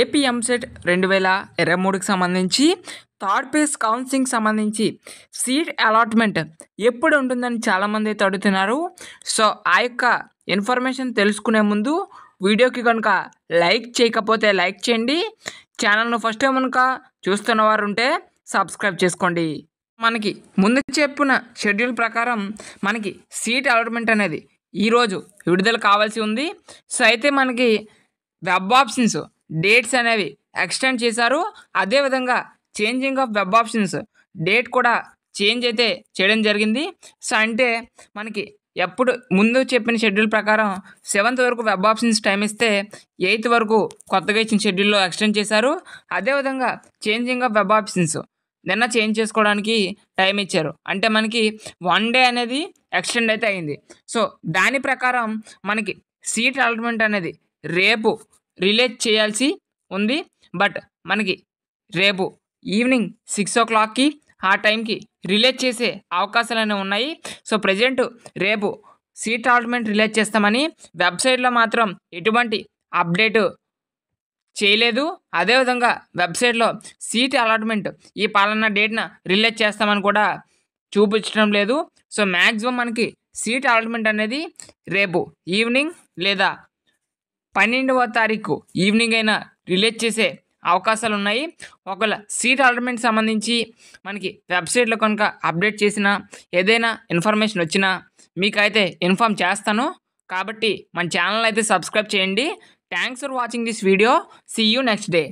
AP EAMCET రెండు వేల ఇరవై మూడుకి సంబంధించి థర్డ్ పేస్ కౌన్సిలింగ్ సంబంధించి సీట్ అలాట్మెంట్ ఎప్పుడు ఉంటుందని చాలామంది అయితే అడుగుతున్నారు సో ఆ యొక్క ఇన్ఫర్మేషన్ తెలుసుకునే ముందు వీడియోకి కనుక లైక్ చేయకపోతే లైక్ చేయండి ఛానల్ను ఫస్ట్ టైం కనుక చూస్తున్న వారు ఉంటే సబ్స్క్రైబ్ చేసుకోండి మనకి ముందు చెప్పిన షెడ్యూల్ ప్రకారం మనకి సీట్ అలాట్మెంట్ అనేది ఈరోజు విడుదల కావాల్సి ఉంది సో అయితే మనకి వెబ్ ఆప్షన్స్ డేట్స్ అనేవి ఎక్స్టెండ్ చేశారు అదేవిధంగా changing of web options date కూడా చేంజ్ అయితే చేయడం జరిగింది సో అంటే మనకి ఎప్పుడు ముందు చెప్పిన షెడ్యూల్ ప్రకారం సెవెంత్ వరకు వెబ్ ఆప్షన్స్ టైం ఇస్తే ఎయిత్ వరకు కొత్తగా ఇచ్చిన షెడ్యూల్లో ఎక్స్టెండ్ చేశారు అదేవిధంగా చేంజింగ్ ఆఫ్ వెబ్ ఆప్షన్స్ నిన్న చేంజ్ చేసుకోవడానికి టైం ఇచ్చారు అంటే మనకి వన్ డే అనేది ఎక్స్టెండ్ అయితే అయింది సో దాని ప్రకారం మనకి సీట్ అలాట్మెంట్ అనేది రేపు రిలీజ్ చేయాల్సి ఉంది బట్ మనకి రేపు ఈవినింగ్ సిక్స్ ఓ క్లాక్కి ఆ టైంకి రిలీజ్ చేసే అవకాశాలు అనేవి ఉన్నాయి సో ప్రజెంట్ రేపు సీట్ అలాట్మెంట్ రిలీజ్ చేస్తామని వెబ్సైట్లో మాత్రం ఎటువంటి అప్డేటు చేయలేదు అదేవిధంగా వెబ్సైట్లో సీట్ అలాట్మెంట్ ఈ పాలన డేట్న రిలీజ్ చేస్తామని కూడా చూపించడం లేదు సో మ్యాక్సిమం మనకి సీట్ అలాట్మెంట్ అనేది రేపు ఈవినింగ్ లేదా పన్నెండవ తారీఖు ఈవినింగ్ అయినా రిలీజ్ చేసే అవకాశాలు ఉన్నాయి ఒకవేళ సీట్ అలాట్మెంట్ సంబంధించి మనకి వెబ్సైట్లో కనుక అప్డేట్ చేసిన ఏదైనా ఇన్ఫర్మేషన్ వచ్చినా మీకైతే ఇన్ఫామ్ చేస్తాను కాబట్టి మన ఛానల్ అయితే సబ్స్క్రైబ్ చేయండి thanks for watching this video see you next day